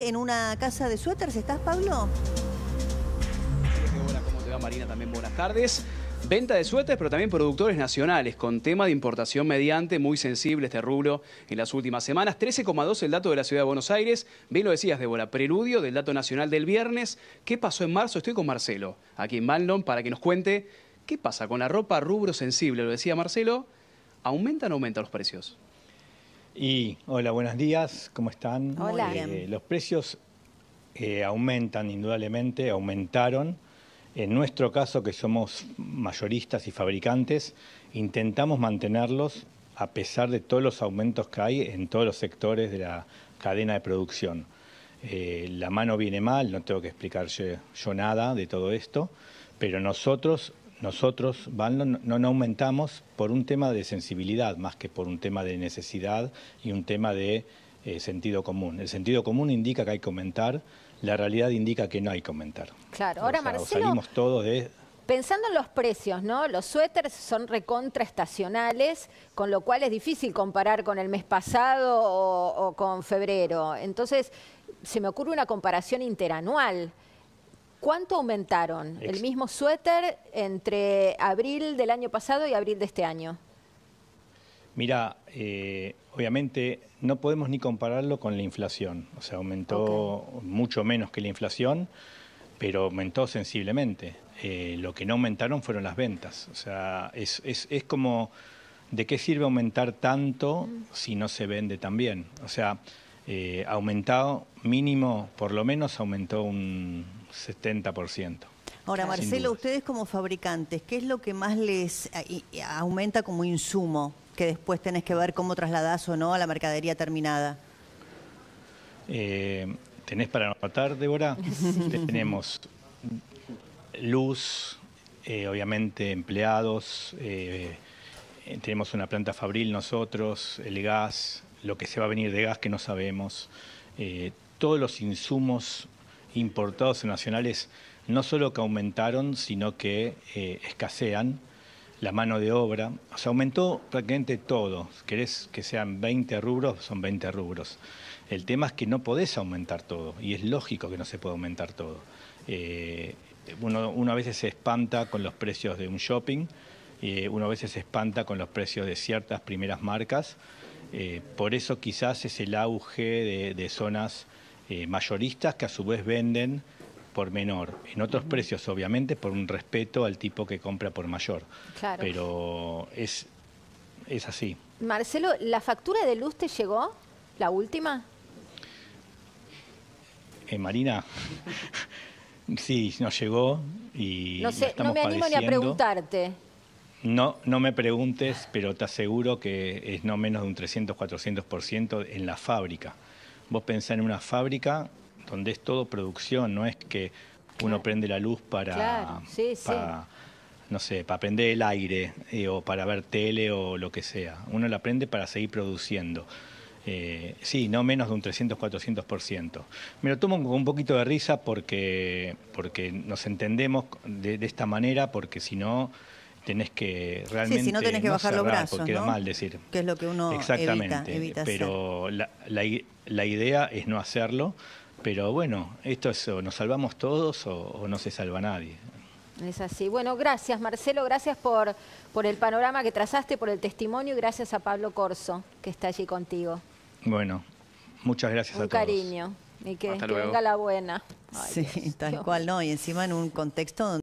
En una casa de suéteres, ¿estás, Pablo? Débora, ¿cómo te va, Marina? También buenas tardes. Venta de suéteres, pero también productores nacionales, con tema de importación mediante, muy sensible este rubro en las últimas semanas. 13,2 el dato de la ciudad de Buenos Aires. Bien lo decías, Débora, preludio del dato nacional del viernes. ¿Qué pasó en marzo? Estoy con Marcelo, aquí en Manlon, para que nos cuente qué pasa con la ropa rubro sensible. Lo decía Marcelo, ¿aumentan o aumentan los precios? Y hola, buenos días, ¿cómo están? Hola. Eh, los precios eh, aumentan, indudablemente, aumentaron. En nuestro caso, que somos mayoristas y fabricantes, intentamos mantenerlos a pesar de todos los aumentos que hay en todos los sectores de la cadena de producción. Eh, la mano viene mal, no tengo que explicar yo nada de todo esto, pero nosotros nosotros, no, no aumentamos por un tema de sensibilidad, más que por un tema de necesidad y un tema de eh, sentido común. El sentido común indica que hay que aumentar, la realidad indica que no hay que aumentar. Claro, ahora Marcelo... todos Pensando en los precios, ¿no? Los suéteres son recontraestacionales, con lo cual es difícil comparar con el mes pasado o, o con febrero. Entonces, se me ocurre una comparación interanual. ¿Cuánto aumentaron el mismo suéter entre abril del año pasado y abril de este año? Mira, eh, obviamente no podemos ni compararlo con la inflación. O sea, aumentó mucho menos que la inflación, pero aumentó sensiblemente. Eh, lo que no aumentaron fueron las ventas. O sea, es, como, ¿de qué sirve aumentar tanto mm. si no se vende tan bien? O sea, eh, aumentado mínimo, por lo menos aumentó un 70%. Ahora, Marcelo, ustedes como fabricantes, ¿qué es lo que más les aumenta como insumo que después tenés que ver cómo trasladás o no a la mercadería terminada? Eh, ¿Tenés para anotar, Débora? Tenemos luz, eh, obviamente empleados, eh, tenemos una planta fabril nosotros, el gas, lo que se va a venir de gas que no sabemos, eh, todos los insumos importados nacionales no solo que aumentaron, sino que eh, escasean la mano de obra. se aumentó prácticamente todo. Querés que sean 20 rubros, son 20 rubros. El tema es que no podés aumentar todo, y es lógico que no se puede aumentar todo. Eh, uno, a veces se espanta con los precios de un shopping, uno a veces se espanta con los precios de ciertas primeras marcas, eh, por eso quizás es el auge de, zonas eh, mayoristas que a su vez venden por menor, en otros precios obviamente por un respeto al tipo que compra por mayor, claro. pero es, así. Marcelo, ¿la factura de luz te llegó? ¿La última? Eh, Marina, sí, no llegó y... No sé, no me animo ni a preguntarte. No, no me preguntes, pero te aseguro que es no menos de un 300-400% en la fábrica. Vos pensás en una fábrica donde es todo producción, no es que uno prende la luz para, no sé, para prender el aire eh, o para ver tele o lo que sea. Uno la prende para seguir produciendo. Eh, sí, no menos de un 300-400%. Me lo tomo con un poquito de risa porque, porque nos entendemos de esta manera, porque si no tenés que realmente. no tenés que bajar los brazos. Porque mal decir. Que es lo que uno. Exactamente. Evita, pero la, la, idea es no hacerlo. Pero bueno, esto es o nos salvamos todos o, no se salva nadie. Es así. Bueno, gracias Marcelo, gracias por, por el panorama que trazaste, por el testimonio y gracias a Pablo Corso, que está allí contigo. Bueno, muchas gracias a todos. cariño y que, venga la buena. sí, tal cual, ¿no? Y encima en un contexto donde...